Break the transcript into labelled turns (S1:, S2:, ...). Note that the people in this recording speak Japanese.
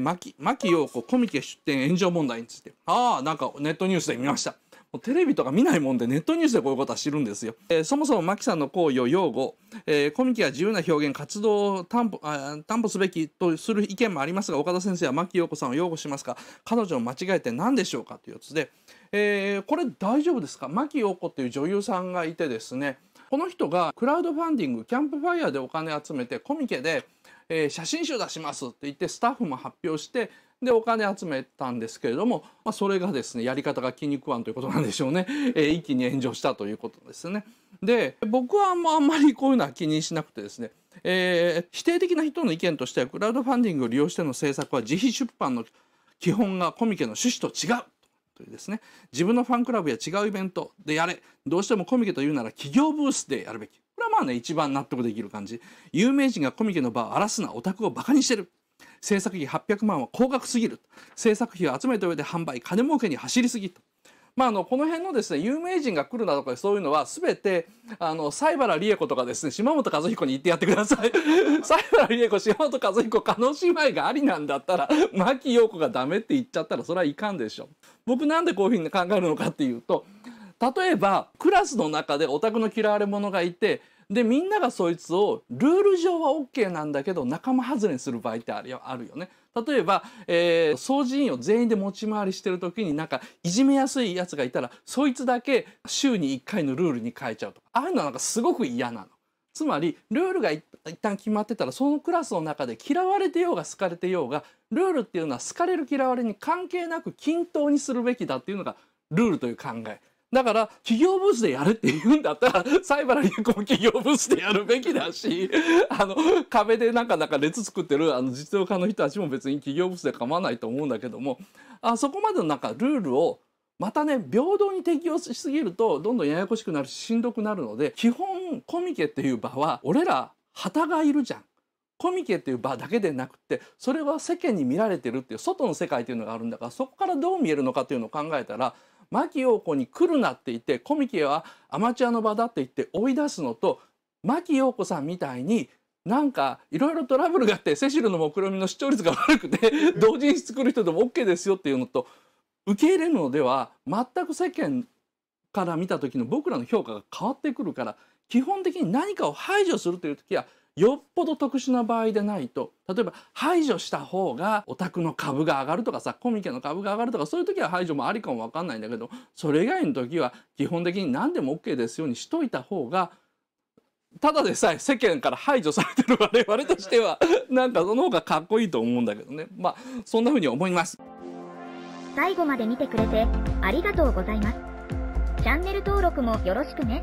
S1: 牧陽子コミケ出店炎上問題についてああなんかネットニュースで見ましたテレビとか見ないもんでネットニュースでこういうことは知るんですよ、えー、そもそも牧さんの行為を擁護、えー、コミケは自由な表現活動を担保担保すべきとする意見もありますが岡田先生は牧陽子さんを擁護しますか彼女の間違えて何でしょうかというやつで、えー、これ大丈夫ですか牧陽子っていう女優さんがいてですねこの人がクラウドファンディングキャンプファイヤーでお金集めてコミケで、えー、写真集出しますって言ってスタッフも発表してでお金集めたんですけれども、まあ、それがですねやり方が気に食わんということなんでしょうね、えー、一気に炎上したということですね。で僕はあんまりこういうのは気にしなくてですね、えー、否定的な人の意見としてはクラウドファンディングを利用しての政策は自費出版の基本がコミケの趣旨と違うというですね、自分のファンクラブや違うイベントでやれ、どうしてもコミケというなら企業ブースでやるべき。これはまあね、一番納得できる感じ。有名人がコミケの場を荒らすな、オタクをバカにしてる。制作費800万は高額すぎる。制作費を集めた上で販売、金儲けに走りすぎと。まあ、あのこの辺のですね有名人が来るなとかそういうのは全てあの西原理恵子とかですね島本和彦に言ってやってください西原理恵子島本和彦加納姉妹がありなんだったら牧陽子がダメって言っちゃったらそれはいかんでしょ僕なんでこういうふうに考えるのかっていうと例えばクラスの中でオタクの嫌われ者がいてでみんながそいつをルール上は OK なんだけど仲間外れにする場合ってあるよあるよね。例えば、えー、掃除員を全員で持ち回りしてる時になんかいじめやすいやつがいたらそいつだけ週に1回のルールに変えちゃうとかああいうのはなんかすごく嫌なの。つまりルールが一旦決まってたらそのクラスの中で嫌われてようが好かれてようがルールっていうのは好かれる嫌われに関係なく均等にするべきだっていうのがルールという考えだから、企業ブースでやるって言うんだったら、サイバラリアコも企業ブースでやるべきだし、あの、壁でなんかなんか列作ってるあの実用家の人たちも別に企業ブースで構わないと思うんだけども、あそこまでのなんかルールをまたね平等に適用しすぎるとどんどんややこしくなるししんどくなるので基本コミケっていう場は俺ら旗がいるじゃん。コミケっていう場だけでなくてそれは世間に見られてるっていう外の世界っていうのがあるんだからそこからどう見えるのかっていうのを考えたら牧陽子に来るなって言ってコミケはアマチュアの場だって言って追い出すのと牧陽子さんみたいになんかいろいろトラブルがあってセシルの目論見みの視聴率が悪くて 同人誌作る人でも OK ですよっていうのと受け入れるのでは全く世間から見た時の僕らの評価が変わってくるから基本的に何かを排除するという時はよっぽど特殊な場合でないと例えば排除した方がお宅の株が上がるとかさコミケの株が上がるとかそういう時は排除もありかも分かんないんだけどそれ以外の時は基本的に何でも OK ですようにしといた方がただでさえ世間から排除されてる我々としてはなんかその方がかっこいいと思うんだけどねまあそんな風に思います最後まで見てくれてありがとうございますチャンネル登録もよろしくね。